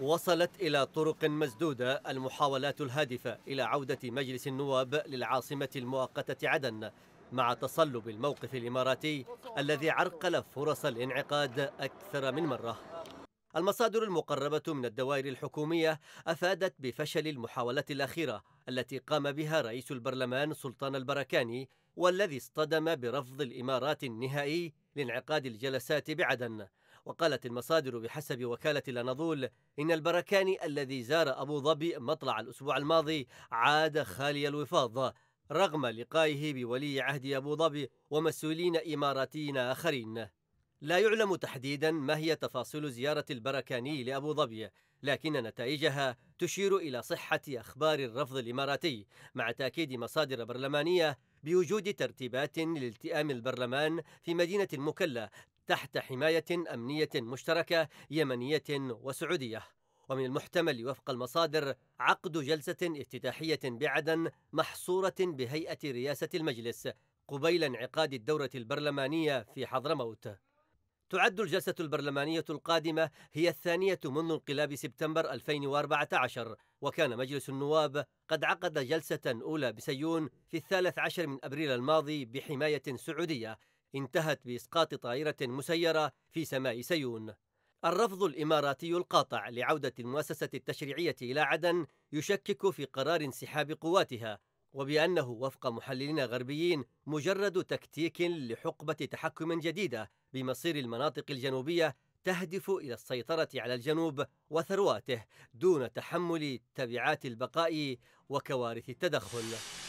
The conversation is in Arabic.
وصلت إلى طرق مسدودة المحاولات الهادفة إلى عودة مجلس النواب للعاصمة المؤقتة عدن مع تصلب الموقف الإماراتي الذي عرقل فرص الانعقاد أكثر من مرة المصادر المقربة من الدوائر الحكومية أفادت بفشل المحاولات الأخيرة التي قام بها رئيس البرلمان سلطان البركاني والذي اصطدم برفض الإمارات النهائي لانعقاد الجلسات بعدن وقالت المصادر بحسب وكالة لنظول إن البركاني الذي زار أبو ظبي مطلع الأسبوع الماضي عاد خالي الوفاض رغم لقائه بولي عهد أبو ظبي ومسؤولين إماراتيين آخرين لا يعلم تحديدا ما هي تفاصيل زيارة البركاني لأبو ظبي لكن نتائجها تشير إلى صحة أخبار الرفض الإماراتي مع تأكيد مصادر برلمانية بوجود ترتيبات لالتئام البرلمان في مدينة المكلا تحت حماية أمنية مشتركة يمنية وسعودية ومن المحتمل وفق المصادر عقد جلسة افتتاحية بعدن محصورة بهيئة رئاسة المجلس قبيل انعقاد الدورة البرلمانية في حضرموت تعد الجلسة البرلمانية القادمة هي الثانية منذ انقلاب سبتمبر 2014 وكان مجلس النواب قد عقد جلسة أولى بسيون في الثالث عشر من أبريل الماضي بحماية سعودية انتهت بإسقاط طائرة مسيرة في سماء سيون الرفض الإماراتي القاطع لعودة المؤسسة التشريعية إلى عدن يشكك في قرار انسحاب قواتها وبأنه وفق محللين غربيين مجرد تكتيك لحقبة تحكم جديدة بمصير المناطق الجنوبية تهدف إلى السيطرة على الجنوب وثرواته دون تحمل تبعات البقاء وكوارث التدخل